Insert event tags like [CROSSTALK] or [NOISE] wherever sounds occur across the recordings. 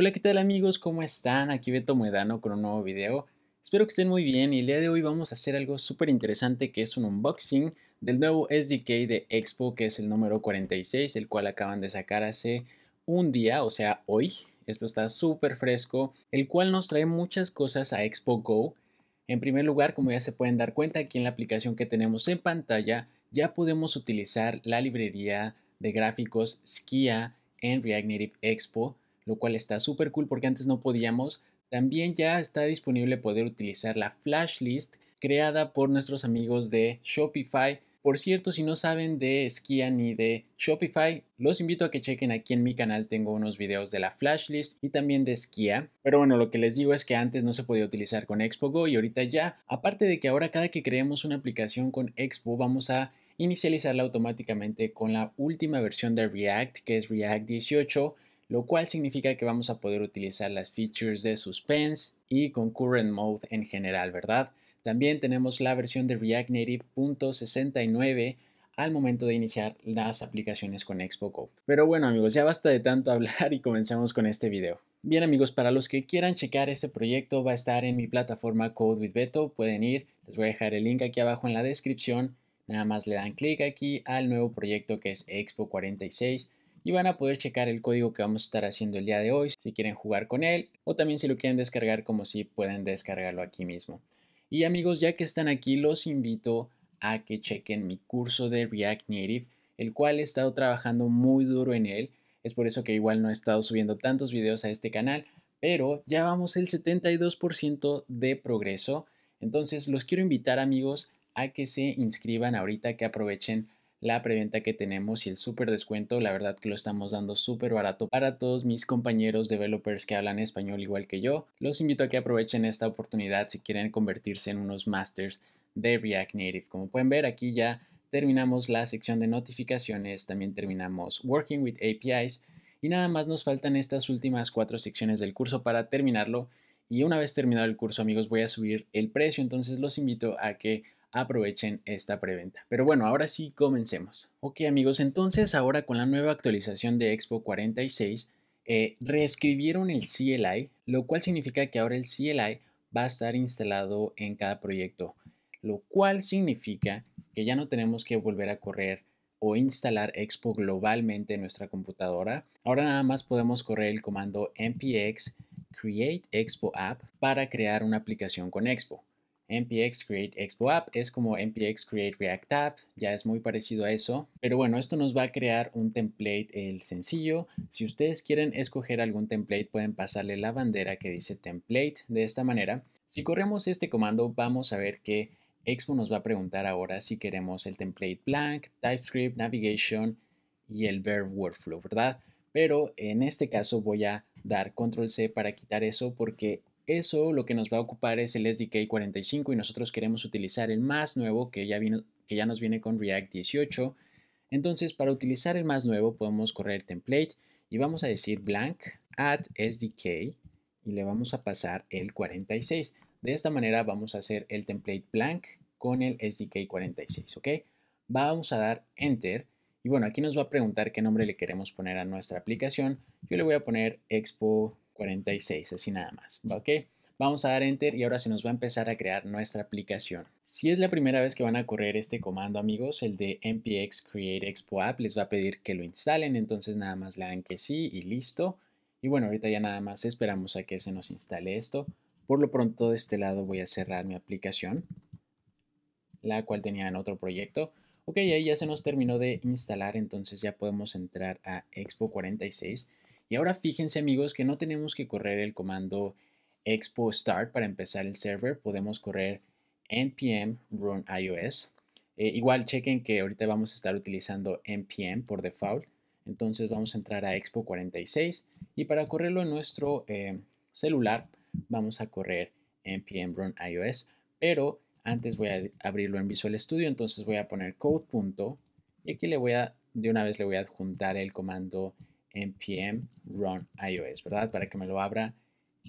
Hola, ¿qué tal amigos? ¿Cómo están? Aquí Beto Moedano con un nuevo video. Espero que estén muy bien y el día de hoy vamos a hacer algo súper interesante que es un unboxing del nuevo SDK de Expo que es el número 46, el cual acaban de sacar hace un día, o sea hoy. Esto está súper fresco, el cual nos trae muchas cosas a Expo Go. En primer lugar, como ya se pueden dar cuenta, aquí en la aplicación que tenemos en pantalla ya podemos utilizar la librería de gráficos Skia en React Native Expo lo cual está súper cool porque antes no podíamos. También ya está disponible poder utilizar la flash list creada por nuestros amigos de Shopify. Por cierto, si no saben de Skia ni de Shopify, los invito a que chequen aquí en mi canal, tengo unos videos de la flash list y también de Skia. Pero bueno, lo que les digo es que antes no se podía utilizar con Expo Go y ahorita ya, aparte de que ahora cada que creemos una aplicación con Expo vamos a inicializarla automáticamente con la última versión de React, que es React 18 lo cual significa que vamos a poder utilizar las features de Suspense y Concurrent Mode en general, ¿verdad? También tenemos la versión de React Native .69 al momento de iniciar las aplicaciones con ExpoCo. Pero bueno amigos, ya basta de tanto [LAUGHS] hablar y comencemos con este video. Bien amigos, para los que quieran checar este proyecto va a estar en mi plataforma Code with Beto, pueden ir, les voy a dejar el link aquí abajo en la descripción, nada más le dan clic aquí al nuevo proyecto que es Expo 46 y van a poder checar el código que vamos a estar haciendo el día de hoy si quieren jugar con él o también si lo quieren descargar como si pueden descargarlo aquí mismo. Y amigos, ya que están aquí, los invito a que chequen mi curso de React Native, el cual he estado trabajando muy duro en él. Es por eso que igual no he estado subiendo tantos videos a este canal, pero ya vamos el 72% de progreso. Entonces los quiero invitar amigos a que se inscriban ahorita, que aprovechen la preventa que tenemos y el súper descuento. La verdad que lo estamos dando súper barato para todos mis compañeros developers que hablan español igual que yo. Los invito a que aprovechen esta oportunidad si quieren convertirse en unos masters de React Native. Como pueden ver aquí ya terminamos la sección de notificaciones, también terminamos Working with APIs y nada más nos faltan estas últimas cuatro secciones del curso para terminarlo. Y una vez terminado el curso, amigos, voy a subir el precio, entonces los invito a que aprovechen esta preventa. Pero bueno, ahora sí comencemos. Ok amigos, entonces ahora con la nueva actualización de Expo 46, eh, reescribieron el CLI, lo cual significa que ahora el CLI va a estar instalado en cada proyecto, lo cual significa que ya no tenemos que volver a correr o instalar Expo globalmente en nuestra computadora. Ahora nada más podemos correr el comando mpx create expo app para crear una aplicación con Expo mpx create expo app es como mpx create react app, ya es muy parecido a eso. Pero bueno, esto nos va a crear un template el sencillo. Si ustedes quieren escoger algún template, pueden pasarle la bandera que dice template de esta manera. Si corremos este comando, vamos a ver que Expo nos va a preguntar ahora si queremos el template blank, TypeScript, navigation y el verb workflow, ¿verdad? Pero en este caso voy a dar control C para quitar eso porque eso lo que nos va a ocupar es el SDK 45 y nosotros queremos utilizar el más nuevo que ya, que ya nos viene con React 18. Entonces, para utilizar el más nuevo podemos correr template y vamos a decir blank add SDK y le vamos a pasar el 46. De esta manera vamos a hacer el template blank con el SDK 46, ¿ok? Vamos a dar Enter y bueno, aquí nos va a preguntar qué nombre le queremos poner a nuestra aplicación. Yo le voy a poner Expo 46, así nada más, ¿ok? Vamos a dar Enter y ahora se nos va a empezar a crear nuestra aplicación. Si es la primera vez que van a correr este comando, amigos, el de npx create expo app les va a pedir que lo instalen, entonces nada más le dan que sí y listo. Y bueno, ahorita ya nada más esperamos a que se nos instale esto. Por lo pronto de este lado voy a cerrar mi aplicación, la cual tenía en otro proyecto. Ok, ahí ya se nos terminó de instalar, entonces ya podemos entrar a Expo 46. Y ahora fíjense amigos que no tenemos que correr el comando expo start para empezar el server, podemos correr npm run ios. Eh, igual chequen que ahorita vamos a estar utilizando npm por default, entonces vamos a entrar a expo 46 y para correrlo en nuestro eh, celular vamos a correr npm run ios, pero antes voy a abrirlo en Visual Studio, entonces voy a poner code. y aquí le voy a, de una vez le voy a adjuntar el comando npm run iOS, ¿verdad? Para que me lo abra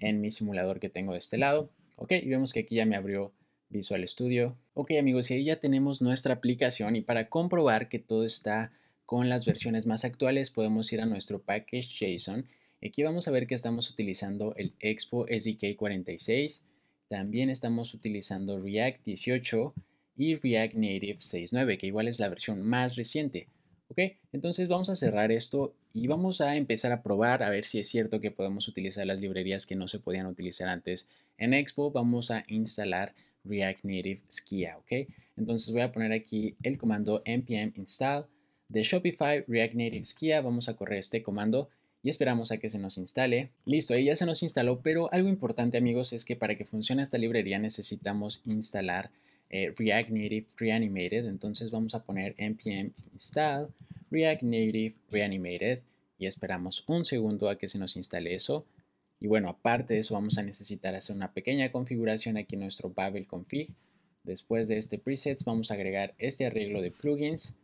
en mi simulador que tengo de este lado. Ok, y vemos que aquí ya me abrió Visual Studio. Ok amigos, y ahí ya tenemos nuestra aplicación y para comprobar que todo está con las versiones más actuales podemos ir a nuestro package JSON, Aquí vamos a ver que estamos utilizando el Expo SDK 46, también estamos utilizando React 18 y React Native 6.9, que igual es la versión más reciente. Ok, entonces vamos a cerrar esto y vamos a empezar a probar a ver si es cierto que podemos utilizar las librerías que no se podían utilizar antes en Expo. Vamos a instalar React Native Skia, ¿ok? Entonces voy a poner aquí el comando npm install de Shopify React Native Skia. Vamos a correr este comando y esperamos a que se nos instale. Listo, ahí ya se nos instaló, pero algo importante amigos es que para que funcione esta librería necesitamos instalar eh, React Native Reanimated. Entonces vamos a poner npm install React Native Reanimated y esperamos un segundo a que se nos instale eso. Y bueno, aparte de eso vamos a necesitar hacer una pequeña configuración aquí en nuestro Babel config. Después de este presets vamos a agregar este arreglo de plugins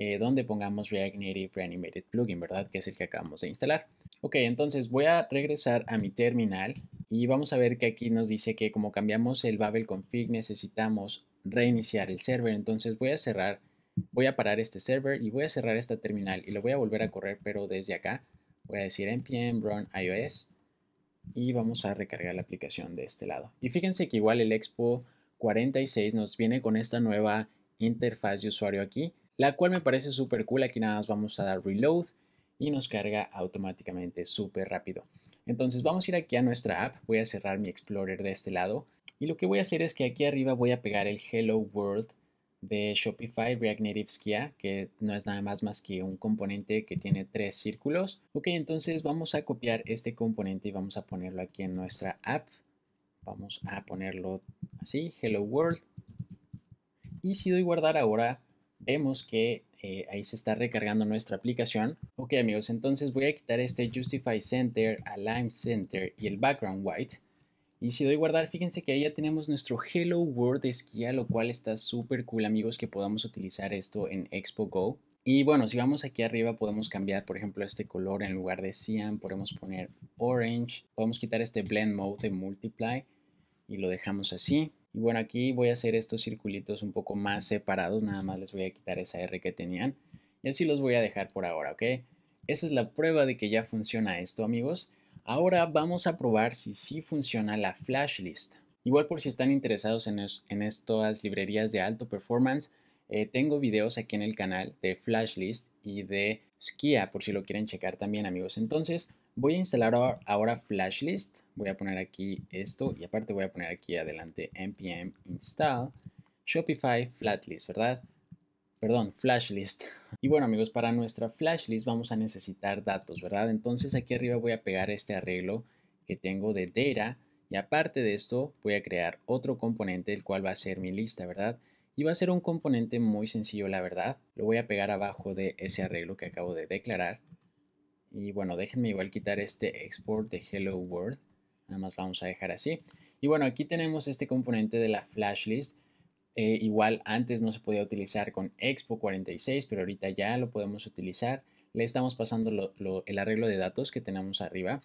eh, donde pongamos React Native Reanimated Plugin, ¿verdad? Que es el que acabamos de instalar. Ok, entonces voy a regresar a mi terminal y vamos a ver que aquí nos dice que como cambiamos el Babel config necesitamos reiniciar el server. Entonces voy a cerrar, voy a parar este server y voy a cerrar esta terminal y lo voy a volver a correr, pero desde acá voy a decir npm run iOS y vamos a recargar la aplicación de este lado. Y fíjense que igual el Expo 46 nos viene con esta nueva interfaz de usuario aquí la cual me parece súper cool. Aquí nada más vamos a dar reload y nos carga automáticamente súper rápido. Entonces vamos a ir aquí a nuestra app, voy a cerrar mi Explorer de este lado y lo que voy a hacer es que aquí arriba voy a pegar el Hello World de Shopify React Native Skia, que no es nada más más que un componente que tiene tres círculos. Ok, entonces vamos a copiar este componente y vamos a ponerlo aquí en nuestra app. Vamos a ponerlo así, Hello World. Y si doy guardar ahora, vemos que eh, ahí se está recargando nuestra aplicación. Ok amigos, entonces voy a quitar este Justify Center, Align Center y el Background White. Y si doy guardar, fíjense que ahí ya tenemos nuestro Hello World esquía, lo cual está súper cool amigos que podamos utilizar esto en Expo Go. Y bueno, si vamos aquí arriba podemos cambiar, por ejemplo, este color en lugar de cyan, podemos poner orange, podemos quitar este blend mode de multiply y lo dejamos así. Y bueno, aquí voy a hacer estos circulitos un poco más separados, nada más les voy a quitar esa R que tenían. Y así los voy a dejar por ahora, ¿ok? Esa es la prueba de que ya funciona esto, amigos. Ahora vamos a probar si sí funciona la flashlist. Igual por si están interesados en, estas librerías de alto performance, eh, tengo videos aquí en el canal de flashlist y de Skia, por si lo quieren checar también, amigos. Entonces, voy a instalar ahora, ahora flashlist voy a poner aquí esto y aparte voy a poner aquí adelante npm install Shopify Flatlist, ¿verdad? Perdón, Flashlist. [LAUGHS] Y bueno amigos, para nuestra Flashlist vamos a necesitar datos, ¿verdad? Entonces aquí arriba voy a pegar este arreglo que tengo de data y aparte de esto voy a crear otro componente el cual va a ser mi lista, ¿verdad? Y va a ser un componente muy sencillo, la verdad. Lo voy a pegar abajo de ese arreglo que acabo de declarar. Y bueno, déjenme igual quitar este export de Hello World Nada más vamos a dejar así. Y bueno, aquí tenemos este componente de la flash list. Eh, igual antes no se podía utilizar con Expo 46, pero ahorita ya lo podemos utilizar. Le estamos pasando el arreglo de datos que tenemos arriba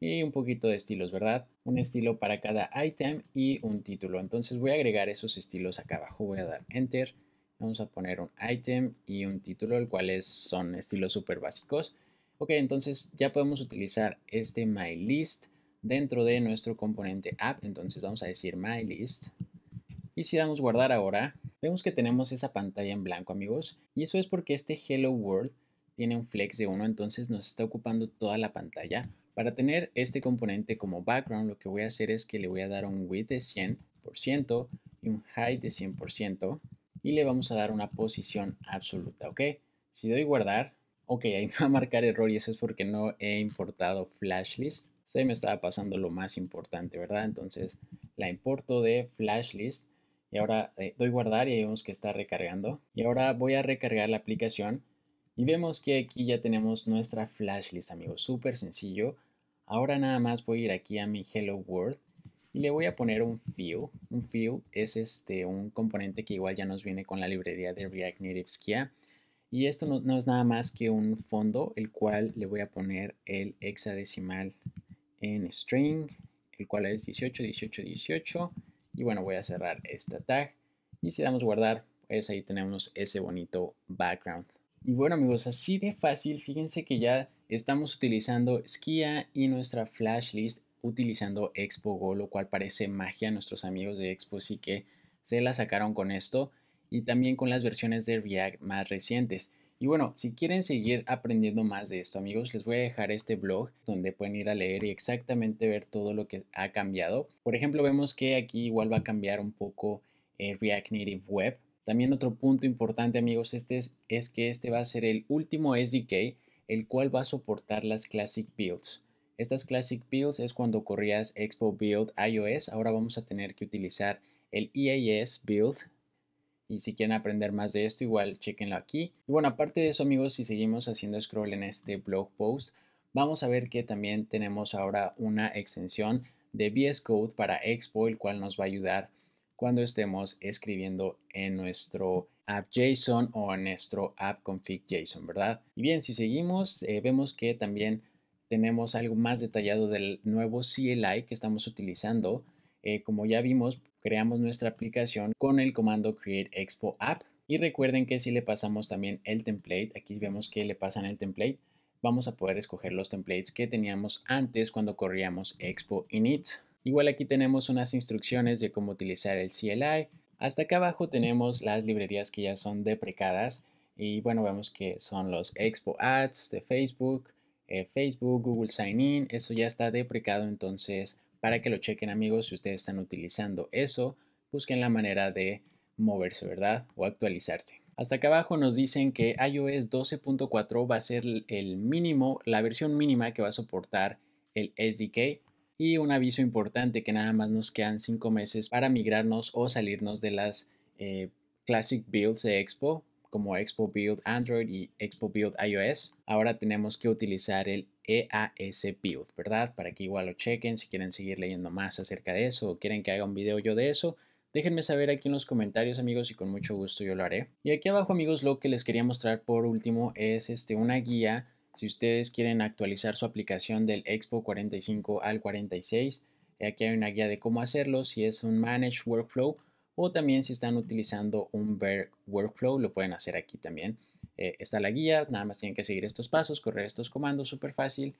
y un poquito de estilos, ¿verdad? Un estilo para cada item y un título. Entonces voy a agregar esos estilos acá abajo. Voy a dar Enter. Vamos a poner un item y un título, el cual son estilos súper básicos. Ok, entonces ya podemos utilizar este MyList dentro de nuestro componente app. Entonces vamos a decir my list. Y si damos guardar ahora, vemos que tenemos esa pantalla en blanco, amigos. Y eso es porque este hello world tiene un flex de 1, entonces nos está ocupando toda la pantalla. Para tener este componente como background, lo que voy a hacer es que le voy a dar un width de 100% y un height de 100% y le vamos a dar una posición absoluta, ¿ok? Si doy guardar, Ok, ahí me va a marcar error y eso es porque no he importado Flashlist. Se me estaba pasando lo más importante, ¿verdad? Entonces la importo de Flashlist y ahora eh, doy guardar y vemos que está recargando. Y ahora voy a recargar la aplicación y vemos que aquí ya tenemos nuestra Flashlist, amigos. Súper sencillo. Ahora nada más voy a ir aquí a mi Hello World y le voy a poner un view Un fill es este, un componente que igual ya nos viene con la librería de React Native Skia y esto no, es nada más que un fondo, el cual le voy a poner el hexadecimal en string, el cual es 18, 18, 18. Y bueno, voy a cerrar esta tag. Y si damos guardar, pues ahí tenemos ese bonito background. Y bueno amigos, así de fácil, fíjense que ya estamos utilizando Skia y nuestra flash list utilizando Expo Go, lo cual parece magia. a Nuestros amigos de Expo sí que se la sacaron con esto y también con las versiones de React más recientes. Y bueno, si quieren seguir aprendiendo más de esto, amigos, les voy a dejar este blog donde pueden ir a leer y exactamente ver todo lo que ha cambiado. Por ejemplo, vemos que aquí igual va a cambiar un poco eh, React Native Web. También otro punto importante, amigos, este es, que este va a ser el último SDK, el cual va a soportar las Classic Builds. Estas Classic Builds es cuando corrías Expo Build iOS. Ahora vamos a tener que utilizar el EAS Build y si quieren aprender más de esto, igual chequenlo aquí. Y bueno, aparte de eso, amigos, si seguimos haciendo scroll en este blog post, vamos a ver que también tenemos ahora una extensión de VS Code para Expo, el cual nos va a ayudar cuando estemos escribiendo en nuestro app.json o en nuestro app.config.json, ¿verdad? Y bien, si seguimos, eh, vemos que también tenemos algo más detallado del nuevo CLI que estamos utilizando, eh, como ya vimos, creamos nuestra aplicación con el comando Create Expo App. Y recuerden que si le pasamos también el template, aquí vemos que le pasan el template, vamos a poder escoger los templates que teníamos antes cuando corríamos Expo Init. Igual aquí tenemos unas instrucciones de cómo utilizar el CLI. Hasta acá abajo tenemos las librerías que ya son deprecadas. Y bueno, vemos que son los Expo Ads de Facebook, eh, Facebook, Google Sign In. Eso ya está deprecado, entonces para que lo chequen amigos si ustedes están utilizando eso busquen la manera de moverse verdad o actualizarse hasta acá abajo nos dicen que iOS 12.4 va a ser el mínimo la versión mínima que va a soportar el SDK y un aviso importante que nada más nos quedan 5 meses para migrarnos o salirnos de las eh, classic builds de Expo como Expo Build Android y Expo Build iOS. Ahora tenemos que utilizar el EAS Pivot, ¿verdad? Para que igual lo chequen, si quieren seguir leyendo más acerca de eso o quieren que haga un video yo de eso, déjenme saber aquí en los comentarios amigos y con mucho gusto yo lo haré. Y aquí abajo amigos lo que les quería mostrar por último es este, una guía si ustedes quieren actualizar su aplicación del Expo 45 al 46. Aquí hay una guía de cómo hacerlo, si es un Managed Workflow o también si están utilizando un Workflow lo pueden hacer aquí también. Eh, está la guía, nada más tienen que seguir estos pasos, correr estos comandos, súper fácil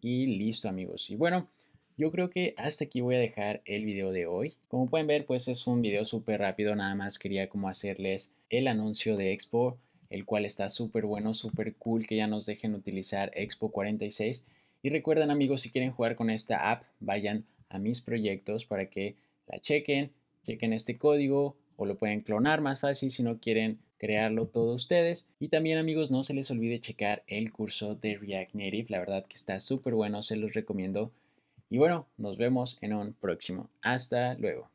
y listo amigos. Y bueno, yo creo que hasta aquí voy a dejar el video de hoy. Como pueden ver, pues es un video súper rápido, nada más quería como hacerles el anuncio de Expo, el cual está súper bueno, súper cool que ya nos dejen utilizar Expo 46. Y recuerden amigos, si quieren jugar con esta app, vayan a mis proyectos para que la chequen, chequen este código o lo pueden clonar más fácil si no quieren crearlo todos ustedes. Y también amigos, no se les olvide checar el curso de React Native, la verdad que está súper bueno, se los recomiendo. Y bueno, nos vemos en un próximo. Hasta luego.